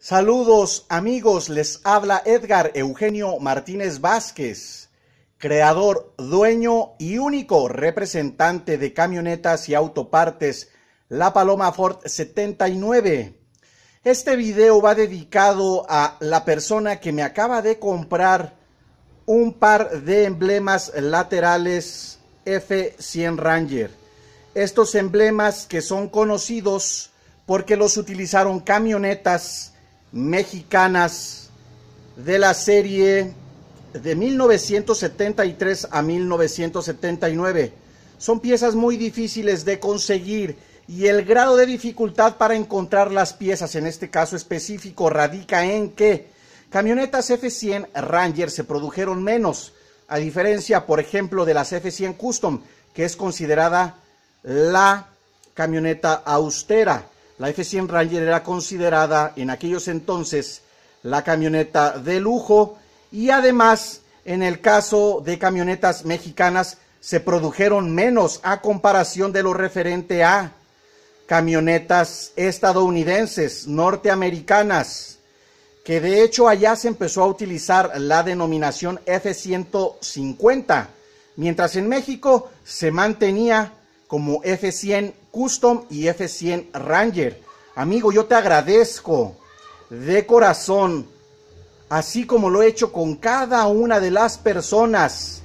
Saludos amigos, les habla Edgar Eugenio Martínez Vázquez, creador, dueño y único representante de camionetas y autopartes La Paloma Ford 79. Este video va dedicado a la persona que me acaba de comprar un par de emblemas laterales F100 Ranger. Estos emblemas que son conocidos porque los utilizaron camionetas mexicanas de la serie de 1973 a 1979. Son piezas muy difíciles de conseguir y el grado de dificultad para encontrar las piezas en este caso específico radica en que camionetas F100 Ranger se produjeron menos, a diferencia, por ejemplo, de las F100 Custom, que es considerada la camioneta austera la F-100 Ranger era considerada en aquellos entonces la camioneta de lujo y además en el caso de camionetas mexicanas se produjeron menos a comparación de lo referente a camionetas estadounidenses, norteamericanas, que de hecho allá se empezó a utilizar la denominación F-150, mientras en México se mantenía como F-100 Custom y F100 Ranger. Amigo, yo te agradezco de corazón, así como lo he hecho con cada una de las personas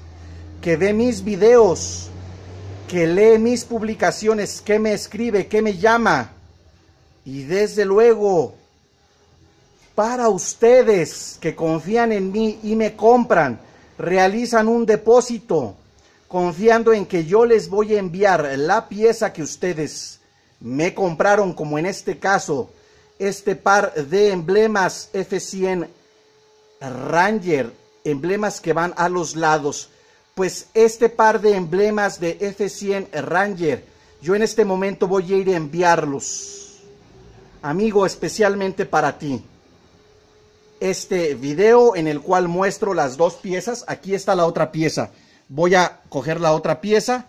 que ve mis videos, que lee mis publicaciones, que me escribe, que me llama. Y desde luego, para ustedes que confían en mí y me compran, realizan un depósito confiando en que yo les voy a enviar la pieza que ustedes me compraron, como en este caso, este par de emblemas F100 Ranger, emblemas que van a los lados. Pues este par de emblemas de F100 Ranger, yo en este momento voy a ir a enviarlos. Amigo, especialmente para ti. Este video en el cual muestro las dos piezas, aquí está la otra pieza voy a coger la otra pieza.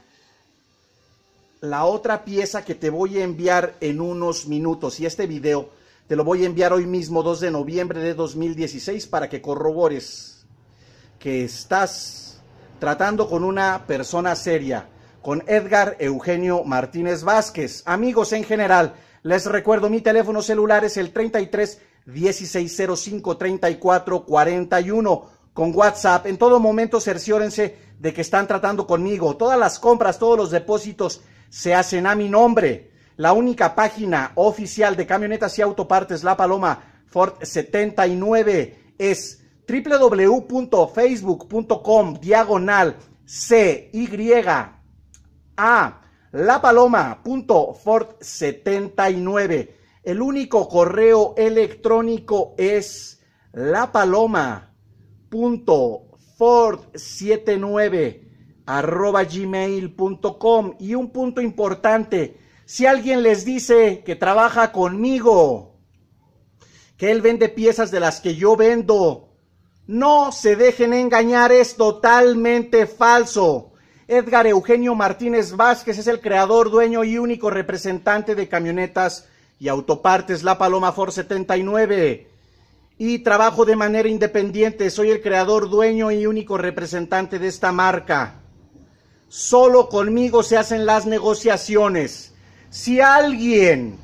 La otra pieza que te voy a enviar en unos minutos y este video te lo voy a enviar hoy mismo 2 de noviembre de 2016 para que corrobores que estás tratando con una persona seria, con Edgar Eugenio Martínez Vázquez. Amigos en general, les recuerdo mi teléfono celular es el 33 1605 34 41 con WhatsApp. En todo momento cerciórense de que están tratando conmigo. Todas las compras, todos los depósitos se hacen a mi nombre. La única página oficial de camionetas y autopartes La Paloma Ford 79 es www.facebook.com diagonal C Y A lapaloma.ford79. El único correo electrónico es lapaloma ford79 gmail.com y un punto importante, si alguien les dice que trabaja conmigo, que él vende piezas de las que yo vendo, no se dejen engañar, es totalmente falso. Edgar Eugenio Martínez Vázquez es el creador, dueño y único representante de camionetas y autopartes La Paloma Ford 79 y trabajo de manera independiente. Soy el creador, dueño y único representante de esta marca. Solo conmigo se hacen las negociaciones. Si alguien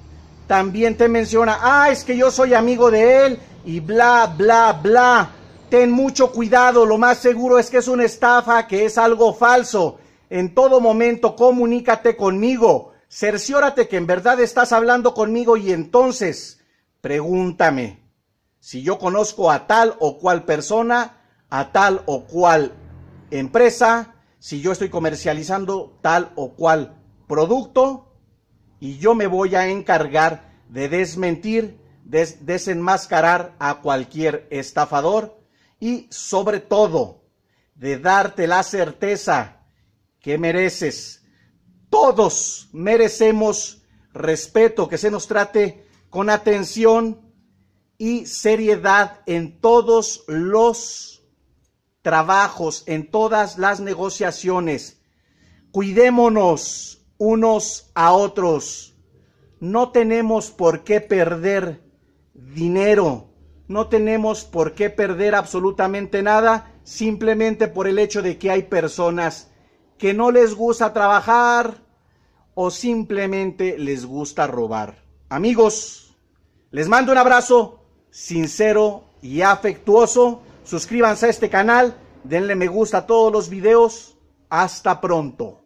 también te menciona, ah, es que yo soy amigo de él y bla, bla, bla, ten mucho cuidado. Lo más seguro es que es una estafa, que es algo falso. En todo momento comunícate conmigo. Cerciórate que en verdad estás hablando conmigo y entonces pregúntame. Si yo conozco a tal o cual persona, a tal o cual empresa, si yo estoy comercializando tal o cual producto, y yo me voy a encargar de desmentir, de desenmascarar a cualquier estafador y sobre todo de darte la certeza que mereces. Todos merecemos respeto, que se nos trate con atención y seriedad en todos los trabajos, en todas las negociaciones. Cuidémonos unos a otros. No tenemos por qué perder dinero. No tenemos por qué perder absolutamente nada simplemente por el hecho de que hay personas que no les gusta trabajar o simplemente les gusta robar. Amigos, les mando un abrazo sincero y afectuoso. Suscríbanse a este canal, denle me gusta a todos los videos. Hasta pronto.